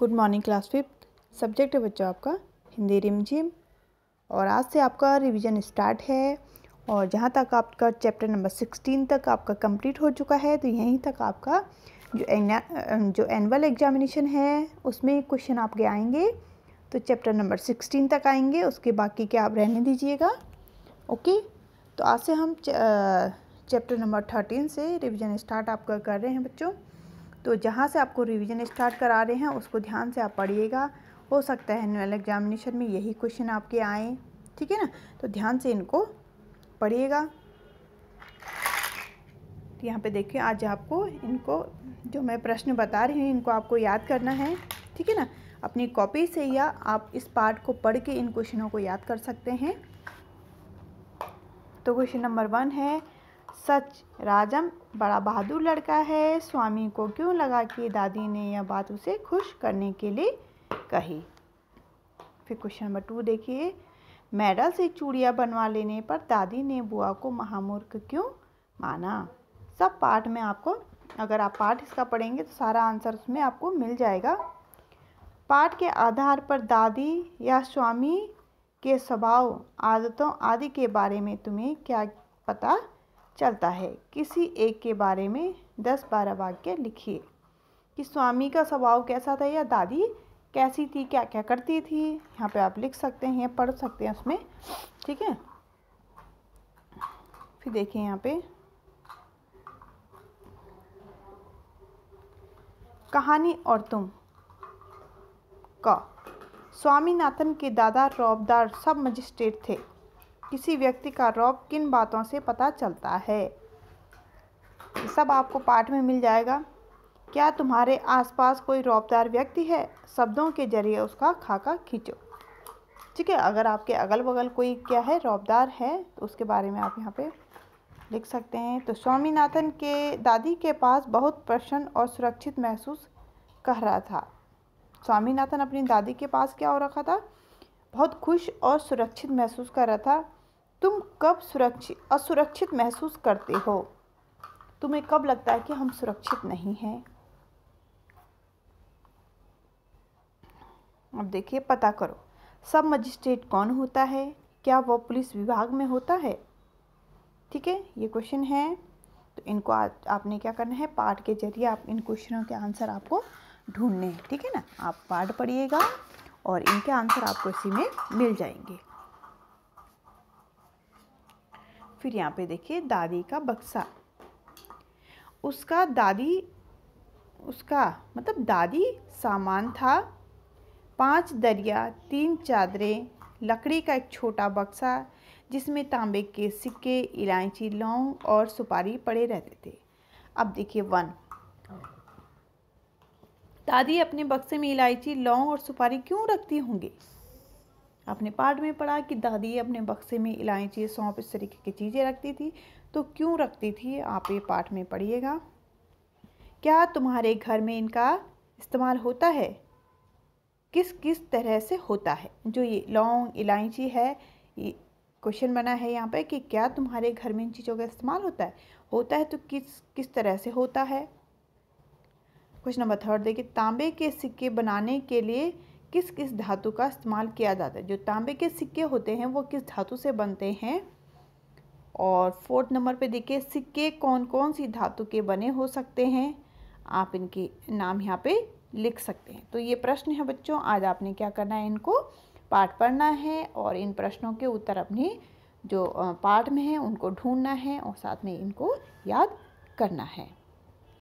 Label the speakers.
Speaker 1: good morning class fifth subject है बच्चों आपका हिंदी रिमझिम और आज से आपका रिवीजन स्टार्ट है और जहाँ तक आपका चैप्टर नंबर सिक्सटीन तक आपका कंप्लीट हो चुका है तो यहीं तक आपका जो एना जो एनअल एग्जामिनेशन है उसमें क्वेश्चन आपके आएंगे तो चैप्टर नंबर सिक्सटीन तक आएंगे उसके बाकी क्या आप रहने दीजिएगा ओके तो आज से हम चैप्टर नंबर थर्टीन से रिविज़न स्टार्ट आपका कर रहे हैं बच्चों तो जहाँ से आपको रिवीजन स्टार्ट करा रहे हैं उसको ध्यान से आप पढ़िएगा हो सकता है एनुअल एग्जामिनेशन में यही क्वेश्चन आपके आए ठीक है ना तो ध्यान से इनको पढ़िएगा तो यहाँ पे देखिए आज आपको इनको जो मैं प्रश्न बता रही हूँ इनको आपको याद करना है ठीक है ना अपनी कॉपी से या आप इस पार्ट को पढ़ के इन क्वेश्चनों को याद कर सकते हैं तो क्वेश्चन नंबर वन है सच राजम बड़ा बहादुर लड़का है स्वामी को क्यों लगा कि दादी ने यह बात उसे खुश करने के लिए कही फिर क्वेश्चन नंबर टू देखिए मेडल से चूड़िया बनवा लेने पर दादी ने बुआ को महामूर्ख क्यों माना सब पार्ट में आपको अगर आप पार्ट इसका पढ़ेंगे तो सारा आंसर उसमें आपको मिल जाएगा पाठ के आधार पर दादी या स्वामी के स्वभाव आदतों आदि के बारे में तुम्हें क्या पता चलता है किसी एक के बारे में दस बारह वाक्य लिखिए कि स्वामी का स्वभाव कैसा था या दादी कैसी थी क्या क्या करती थी यहाँ पे आप लिख सकते हैं पढ़ सकते हैं उसमें ठीक है फिर देखिए यहाँ पे कहानी और तुम का स्वामीनाथन के दादा रौबदार सब मजिस्ट्रेट थे किसी व्यक्ति का रौब किन बातों से पता चलता है सब आपको पाठ में मिल जाएगा क्या तुम्हारे आसपास कोई रौबदार व्यक्ति है शब्दों के जरिए उसका खाका खींचो ठीक है अगर आपके अगल बगल कोई क्या है रौबदार है तो उसके बारे में आप यहाँ पे लिख सकते हैं तो स्वामीनाथन के दादी के पास बहुत प्रसन्न और सुरक्षित महसूस कर रहा था स्वामीनाथन अपनी दादी के पास क्या हो रखा था बहुत खुश और सुरक्षित महसूस कर रहा था तुम कब सुरक्षित असुरक्षित महसूस करते हो तुम्हें कब लगता है कि हम सुरक्षित नहीं हैं अब देखिए पता करो सब मजिस्ट्रेट कौन होता है क्या वो पुलिस विभाग में होता है ठीक है ये क्वेश्चन है तो इनको आ, आपने क्या करना है पाठ के जरिए आप इन क्वेश्चनों के आंसर आपको ढूंढने हैं ठीक है ना आप पाठ पढ़िएगा और इनके आंसर आपको इसी में मिल जाएंगे फिर यहाँ पे देखिए दादी का बक्सा उसका दादी उसका मतलब दादी सामान था पांच दरिया तीन चादरें लकड़ी का एक छोटा बक्सा जिसमें तांबे के सिक्के इलायची लौंग और सुपारी पड़े रहते थे अब देखिए वन दादी अपने बक्से में इलायची लौंग और सुपारी क्यों रखती होंगे आपने पार्ट में पढ़ा कि दादी अपने बक्से में इलायची सौंप इस तरीके की चीज़ें रखती थी तो क्यों रखती थी आप ये पार्ट में पढ़िएगा क्या तुम्हारे घर में इनका इस्तेमाल होता है किस किस तरह से होता है जो ये लौंग इलायची है ये क्वेश्चन बना है यहाँ पर कि क्या तुम्हारे घर में इन चीज़ों का इस्तेमाल होता है होता है तो किस किस तरह से होता है क्वेश्चन नंबर थर्ड देखिए तांबे के सिक्के बनाने के लिए किस किस धातु का इस्तेमाल किया जाता है जो तांबे के सिक्के होते हैं वो किस धातु से बनते हैं और फोर्थ नंबर पे देखिए सिक्के कौन कौन सी धातु के बने हो सकते हैं आप इनके नाम यहाँ पे लिख सकते हैं तो ये प्रश्न है बच्चों आज आपने क्या करना है इनको पाठ पढ़ना है और इन प्रश्नों के उत्तर अपने जो पाठ में है उनको ढूंढना है और साथ में इनको याद करना है